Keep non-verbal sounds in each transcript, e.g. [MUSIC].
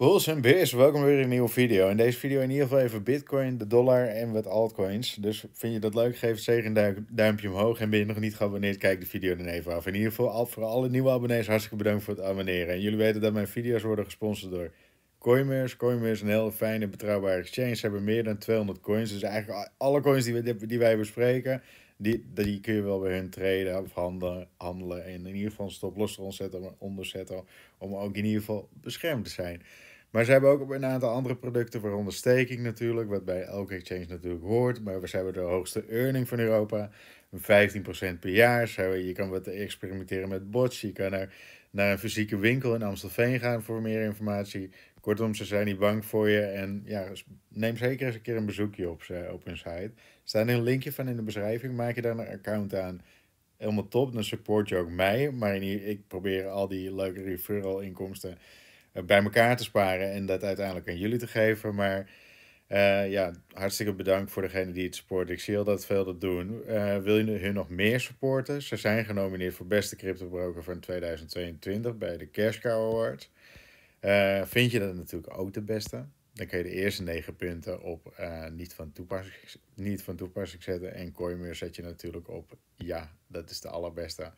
Bulls en Bears, welkom weer in een nieuwe video. In deze video in ieder geval even Bitcoin, de dollar en wat altcoins. Dus vind je dat leuk, geef het zeker een duimpje omhoog. En ben je nog niet geabonneerd, kijk de video dan even af. In ieder geval voor alle nieuwe abonnees hartstikke bedankt voor het abonneren. En jullie weten dat mijn video's worden gesponsord door Coinmers. Coinmers een heel fijne betrouwbare exchange. Ze hebben meer dan 200 coins. Dus eigenlijk alle coins die, die wij bespreken, die, die kun je wel bij hun traden of handelen. handelen. En in ieder geval een stop los eronder zetten om ook in ieder geval beschermd te zijn. Maar ze hebben ook op een aantal andere producten, waaronder staking natuurlijk, wat bij elke exchange natuurlijk hoort. Maar ze hebben de hoogste earning van Europa, 15% per jaar. je kan wat experimenteren met bots, je kan er naar een fysieke winkel in Amstelveen gaan voor meer informatie. Kortom, ze zijn niet bang voor je en ja, neem zeker eens een keer een bezoekje op, ze, op hun site. Er staat een linkje van in de beschrijving, maak je daar een account aan helemaal top. Dan support je ook mij. Maar ik probeer al die leuke referral inkomsten eh, bij elkaar te sparen en dat uiteindelijk aan jullie te geven. Maar eh, ja, hartstikke bedankt voor degene die het supporten. Ik zie al dat veel dat doen. Eh, wil je hun nog meer supporten? Ze zijn genomineerd voor beste cryptobroker van 2022 bij de Cash Cow Award. vind je dat natuurlijk ook de beste? Dan kun je de eerste negen punten op niet, van toepassing, niet van toepassing zetten. En Coinmere zet je natuurlijk op ja, dat is de allerbeste.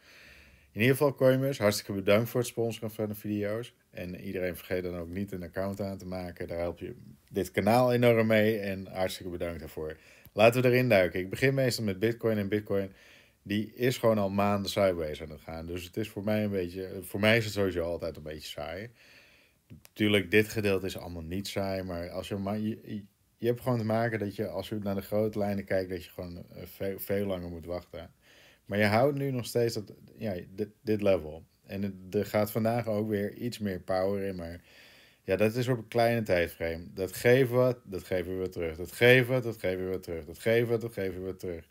In ieder geval Coinbus, hartstikke bedankt voor het sponsoren van de video's. En iedereen vergeet dan ook niet een account aan te maken. Daar help je dit kanaal enorm mee en hartstikke bedankt daarvoor. Laten we erin duiken. Ik begin meestal met Bitcoin en Bitcoin die is gewoon al maanden sideways aan het gaan. Dus het is voor mij een beetje, voor mij is het sowieso altijd een beetje saai. Natuurlijk, dit gedeelte is allemaal niet saai, maar als je, je, hebt gewoon te maken dat je, als je naar de grote lijnen kijkt, dat je gewoon eh, veel langer moet wachten. Maar je houdt nu nog steeds dat, ja, dit, dit level. En er gaat vandaag ook weer iets meer power in. Maar ja, dat is op een kleine tijdframe. Dat geven we, dat geven we terug. Dat geven we, dat geven we terug. Dat geven we, dat geven we terug.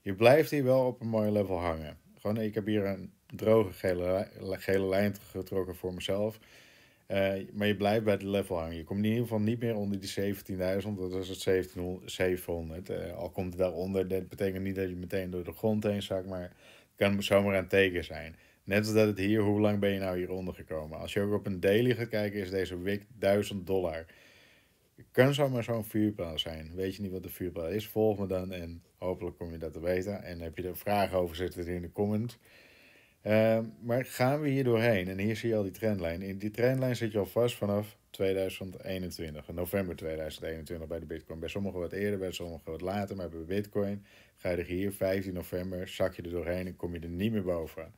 Je blijft hier wel op een mooi level hangen. Gewoon, ik heb hier een droge gele, gele lijn getrokken voor mezelf. Eh, maar je blijft bij het level hangen. Je komt in ieder geval niet meer onder die 17.000. Dat is het 700. Eh, al komt het daaronder. Dat betekent niet dat je meteen door de grond heen zakt. Maar het kan zomaar een teken zijn. Net als dat het hier, hoe lang ben je nou hieronder gekomen? Als je ook op een daily gaat kijken, is deze week 1000 dollar. kan zomaar zo'n vuurpijl zijn. Weet je niet wat de vuurpijl is? Volg me dan en hopelijk kom je dat te weten. En heb je er vragen over, zet het in de comment. Ehm, maar gaan we hier doorheen? En hier zie je al die trendlijn. In die trendlijn zit je al vast vanaf 2021, november 2021 bij de Bitcoin. Bij sommigen wat eerder, bij sommigen wat later, maar bij Bitcoin ga je er hier 15 november, zak je er doorheen en kom je er niet meer boven.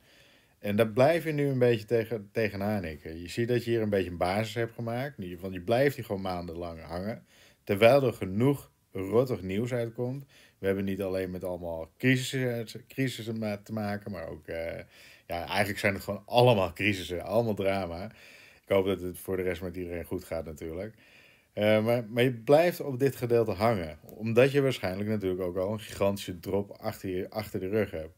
En daar blijf je nu een beetje tegen, tegenaan hikken. Je ziet dat je hier een beetje een basis hebt gemaakt, want je blijft hier gewoon maandenlang hangen. Terwijl er genoeg rottig nieuws uitkomt, we hebben niet alleen met allemaal crisissen, crisissen te maken, maar ook, eh, ja, eigenlijk zijn het gewoon allemaal crisissen, allemaal drama. Ik hoop dat het voor de rest met iedereen goed gaat natuurlijk. Eh, maar, maar je blijft op dit gedeelte hangen, omdat je waarschijnlijk natuurlijk ook al een gigantische drop achter, je, achter de rug hebt.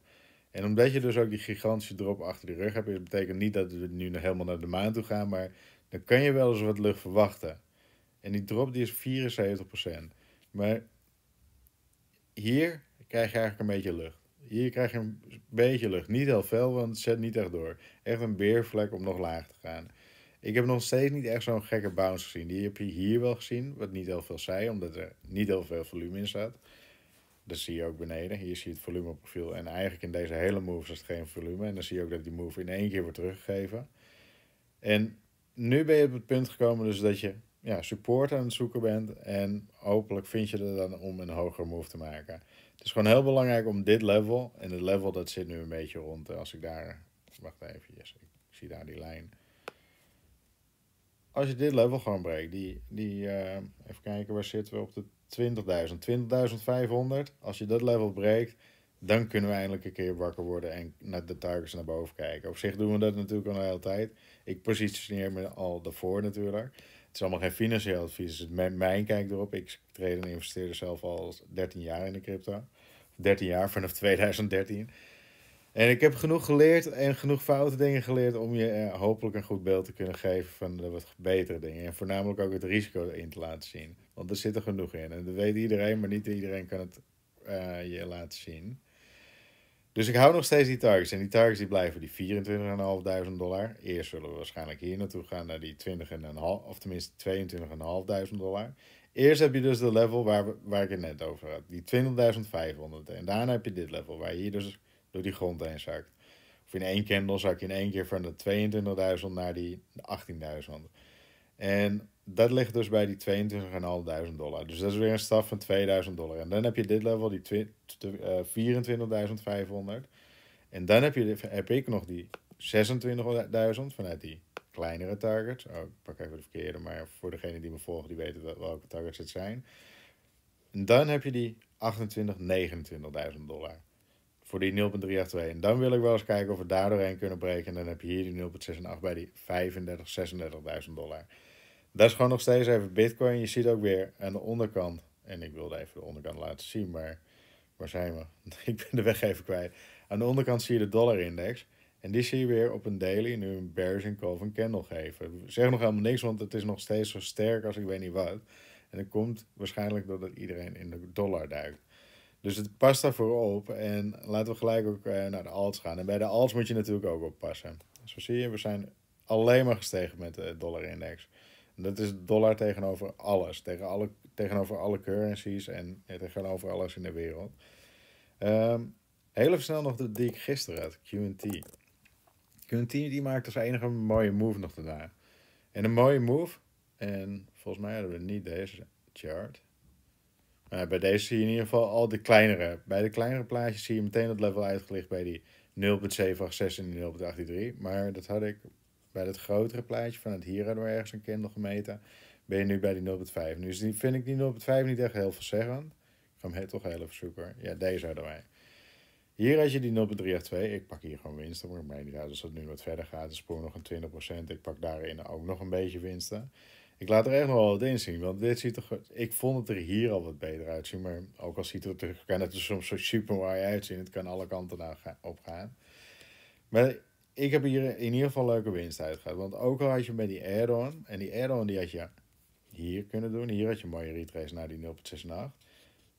En omdat je dus ook die gigantische drop achter de rug hebt, betekent niet dat we nu nog helemaal naar de maan toe gaan, maar dan kan je wel eens wat lucht verwachten. En die drop die is 74%. Maar hier krijg je eigenlijk een beetje lucht. Hier krijg je een beetje lucht. Niet heel veel, want het zet niet echt door. Echt een beervlek om nog laag te gaan. Ik heb nog steeds niet echt zo'n gekke bounce gezien. Die heb je hier wel gezien, wat niet heel veel zei, omdat er niet heel veel volume in zat. Dat zie je ook beneden. Hier zie je het volumeprofiel. En eigenlijk in deze hele move is het geen volume. En dan zie je ook dat die move in één keer wordt teruggegeven. En nu ben je op het punt gekomen dus dat je ja, support aan het zoeken bent. En hopelijk vind je er dan om een hogere move te maken. Het is gewoon heel belangrijk om dit level. En het level dat zit nu een beetje rond. Eh, als ik daar. Wacht even, ik zie daar die lijn. Als je dit level gewoon breekt, die, die eh, even kijken, waar zitten we op de 20.000, 20.500. Als je dat level breekt, dan kunnen we eindelijk een keer wakker worden en naar de targets naar boven kijken. Op zich doen we dat natuurlijk al een hele tijd. Ik positioneer me al daarvoor natuurlijk is allemaal geen financieel advies. Het is dus mijn kijk erop. Ik treed en investeerde zelf al 13 jaar in de crypto. 13 jaar, vanaf 2013. En ik heb genoeg geleerd en genoeg foute dingen geleerd om je eh, hopelijk een goed beeld te kunnen geven van de wat betere dingen. En voornamelijk ook het risico in te laten zien. Want er zit er genoeg in. En dat weet iedereen, maar niet iedereen kan het eh, je laten zien. Dus ik hou nog steeds die targets. En die targets die blijven die 24.500 dollar. Eerst zullen we waarschijnlijk hier naartoe gaan naar die 20.500, of tenminste 22.500 dollar. Eerst heb je dus de level waar, waar ik het net over had. Die 20.500. En daarna heb je dit level, waar je hier dus door die grond heen zakt. Of in één candle zak je in één keer van de 22.000 naar die 18.000. En dat ligt dus bij die 22.500 dollar. Dus dat is weer een stap van 2000 dollar. En dan heb je dit level, die 24.500. Eh, en dan heb, je, heb ik nog die 26.000 vanuit die kleinere targets. Oh, ik pak even de verkeerde, maar voor degene die me volgen, die weten welke targets het zijn. En dan heb je die 28, 29.000 dollar. Voor die 0,382. En dan wil ik wel eens kijken of we daar doorheen kunnen breken. En dan heb je hier die 0,68 bij die 35, 36.000 dollar. Dat is gewoon nog steeds even Bitcoin. Je ziet ook weer aan de onderkant. En ik wilde even de onderkant laten zien, maar waar zijn we? [LAUGHS] Ik ben de weg even kwijt. Aan de onderkant zie je de dollarindex. En die zie je weer op een daily nu een bearish en een candle geven. Zeg nog helemaal niks, want het is nog steeds zo sterk als ik weet niet wat. En dat komt waarschijnlijk doordat iedereen in de dollar duikt. Dus het past daarvoor op. En laten we gelijk ook eh, naar de alts gaan. En bij de alts moet je natuurlijk ook oppassen. Zo zie je, we zijn alleen maar gestegen met de dollarindex. index dat is dollar tegenover alles. Tegen alle, tegenover alle currencies en tegenover alles in de wereld. hele ehm, heel snel nog de, die ik gisteren had, QT. QT die maakte als enige een mooie move nog daarna. En een mooie move, en volgens mij hadden we niet deze chart. Maar bij deze zie je in ieder geval al de kleinere. Bij de kleinere plaatjes zie je meteen dat level uitgelicht bij die 0.786 en 0.83. Maar dat had ik bij het grotere plaatje van het hier hadden we ergens een kindel gemeten, ben je nu bij die 0,5. Dus die vind ik die 0,5 niet echt heel veelzeggend. Ik ga hem toch heel even zoeken. Ja, deze hadden wij. Hier had je die 0,382. Ik pak hier gewoon winsten. Maar ik meen niet uit als het nu wat verder gaat. De spoor nog een 20%. Ik pak daarin ook nog een beetje winsten. Ik laat er echt nog wel wat in zien. Want dit ziet toch. ik vond het er hier al wat beter uitzien. Maar ook al ziet het er, kan het er soms zo super mooi uitzien. Het kan alle kanten op gaan. Maar ik heb hier in ieder geval leuke winst uit gehad. Want ook al had je met die add En die add die had je hier kunnen doen. Hier had je een mooie retrace naar die 0.68.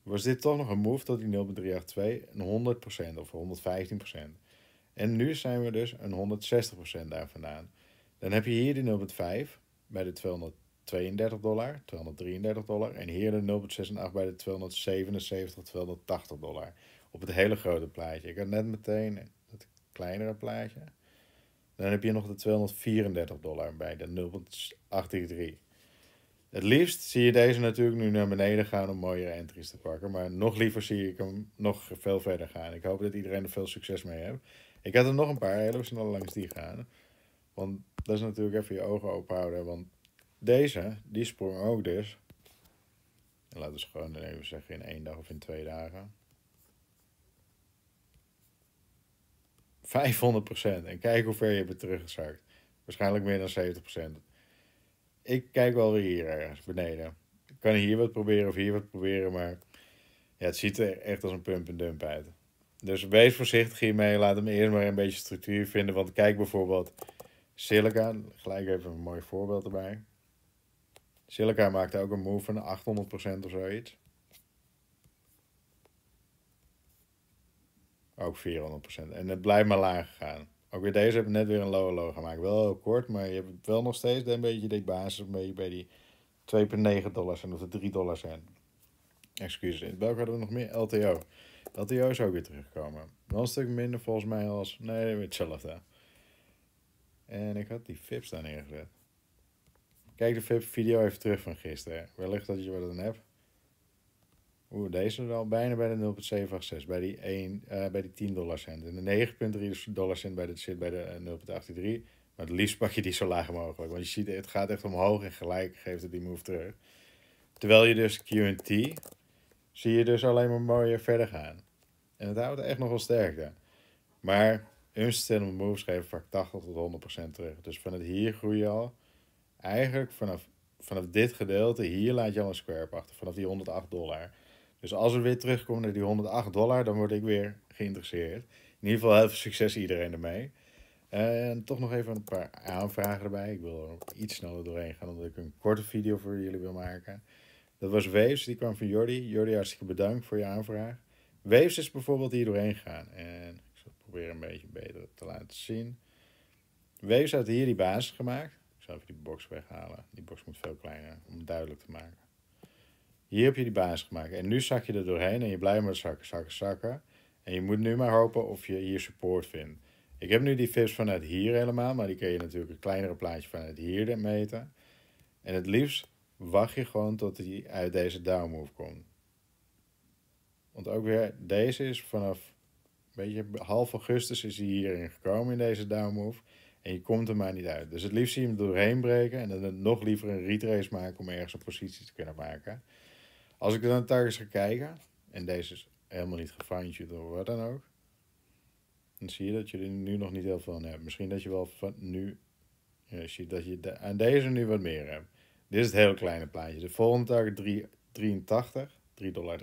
Was dit toch nog een move tot die 0.382 een 100% of 115%. En nu zijn we dus een 160% daar vandaan. Dan heb je hier die 0.5 bij de 232 dollar, 233 dollar. En hier de 0.68 bij de 277, 280 dollar. Op het hele grote plaatje. Ik had net meteen het kleinere plaatje. Dan heb je nog de 234 dollar bij, de 083. Het liefst zie je deze natuurlijk nu naar beneden gaan om mooiere entries te pakken. Maar nog liever zie ik hem nog veel verder gaan. Ik hoop dat iedereen er veel succes mee heeft. Ik had er nog een paar, hele snel langs die gaan. Want dat is natuurlijk even je ogen open houden. Want deze, die sprong ook dus. En laten we gewoon even zeggen in één dag of in twee dagen. 500%. En kijk hoe ver je hebt teruggezakt. Waarschijnlijk meer dan 70%. Ik kijk wel weer hier ergens beneden. Ik kan hier wat proberen of hier wat proberen, maar ja, het ziet er echt als een pump en dump uit. Dus wees voorzichtig hiermee. Laat hem eerst maar een beetje structuur vinden. Want kijk bijvoorbeeld Silica. Gelijk even een mooi voorbeeld erbij. Silica maakte ook een move van 800% of zoiets. Ook 400%. En het blijft maar laag gaan. Ook weer deze heb ik net weer een low low gemaakt. Wel heel kort, maar je hebt wel nog steeds een beetje die basis een beetje bij die 2,9 dollar zijn of de 3 dollar zijn. Excuses. In welke hadden we nog meer? LTO. LTO is ook weer teruggekomen. Wel een stuk minder volgens mij als... Nee, hetzelfde. En ik had die Fips daar neergezet. Kijk de VIP-video even terug van gisteren. Wellicht dat je wat dan hebt. Oeh, deze al bijna bij de 0,786, bij die, 1, eh, bij die 10 dollar cent. En de 9,3 dollar cent bij de, zit bij de 0,83. Eh, maar het liefst pak je die zo laag mogelijk. Want je ziet, het gaat echt omhoog en gelijk geeft het die move terug. Terwijl je dus QT, zie je dus alleen maar mooier verder gaan. En het houdt echt nog wel sterkte. Maar unsustainable moves geven vaak 80 tot 100% terug. Dus vanuit hier groei je al. Eigenlijk vanaf, vanaf dit gedeelte, hier laat je al een square achter. Vanaf die 108 dollar. Dus als we weer terugkomen naar die 108 dollar, dan word ik weer geïnteresseerd. In ieder geval heel veel succes iedereen ermee. En toch nog even een paar aanvragen erbij. Ik wil er iets sneller doorheen gaan, omdat ik een korte video voor jullie wil maken. Dat was Waves, die kwam van Jordi. Jordi, hartstikke bedankt voor je aanvraag. Waves is bijvoorbeeld hier doorheen gegaan. En ik zal het proberen een beetje beter te laten zien. Waves had hier die basis gemaakt. Ik zal even die box weghalen. Die box moet veel kleiner, om het duidelijk te maken. Hier heb je die baas gemaakt. En nu zak je er doorheen en je blijft maar zakken, zakken, zakken. En je moet nu maar hopen of je hier support vindt. Ik heb nu die vis vanuit hier helemaal, maar die kun je natuurlijk een kleinere plaatje vanuit hier meten. En het liefst wacht je gewoon tot die uit deze down move komt. Want ook weer, deze is vanaf een half augustus is hij hierin gekomen in deze down move. En je komt er maar niet uit. Dus het liefst zie je hem doorheen breken en dan nog liever een retrace maken om ergens een positie te kunnen maken. Als ik er dan thuis ga kijken, en deze is helemaal niet gefine door of wat dan ook, dan zie je dat je er nu nog niet heel veel aan hebt. Misschien dat je wel van nu, ja, ziet dat je aan deze nu wat meer hebt. Dit is het heel kleine plaatje. De volgende dag 3, 83, 3,83 dollar.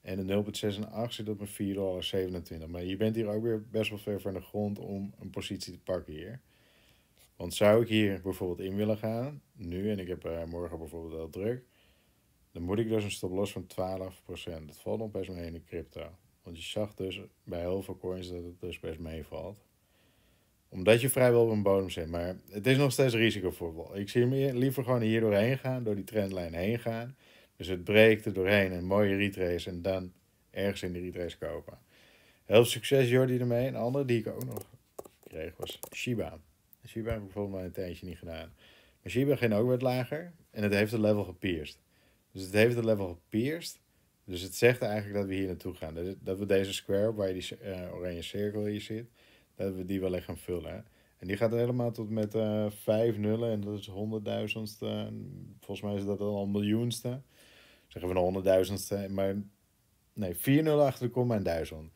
En de 0.86 zit op een 4,27 Maar je bent hier ook weer best wel ver van de grond om een positie te pakken hier. Want zou ik hier bijvoorbeeld in willen gaan, nu, en ik heb eh, morgen bijvoorbeeld wel druk, dan moet ik dus een stop los van 12%. Dat valt nog best mee in de crypto. Want je zag dus bij heel veel coins dat het dus best meevalt. Omdat je vrijwel op een bodem zit. Maar het is nog steeds risicovoetbal. Ik zie me liever gewoon hier doorheen gaan. Door die trendlijn heen gaan. Dus het breekt er doorheen. Een mooie retrace. En dan ergens in de retrace kopen. Heel succes Jordi ermee. Een andere die ik ook nog kreeg was Shiba. Shiba heb ik volgens mij een tijdje niet gedaan. Maar Shiba ging ook wat lager. En het heeft het level gepierst. Dus het heeft het level gepierst. Dus het zegt eigenlijk dat we hier naartoe gaan. Dat we deze square, waar die eh, oranje cirkel hier zit, dat we die wel echt gaan vullen. En die gaat helemaal tot met uh, vijf nullen. En dat is honderdduizendste. Volgens mij is dat al een miljoenste. Zeggen we een nou honderdduizendste. Maar nee, vier nullen achter de komma en duizend.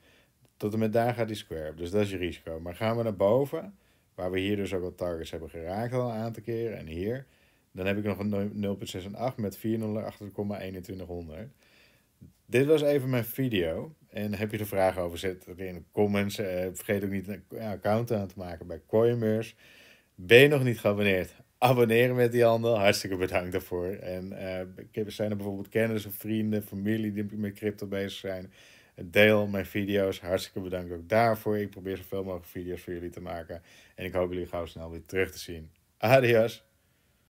Tot en met daar gaat die square. Dus dat is je risico. Maar gaan we naar boven, waar we hier dus ook al targets hebben geraakt al een aantal keren. En hier, dan heb ik nog een 0.68 met 408,2100. achter de komma Dit was even mijn video. En heb je er vragen over, zet het in de comments. Eh, vergeet ook niet een account aan te maken bij Coinmeurs. Ben je nog niet geabonneerd? Abonneren met die handel. Hartstikke bedankt daarvoor. En uh, zijn er bijvoorbeeld kennissen, vrienden, familie die met crypto bezig zijn? Deel mijn video's. Hartstikke bedankt ook daarvoor. Ik probeer zoveel mogelijk video's voor jullie te maken. En ik hoop jullie gauw snel weer terug te zien. Adios!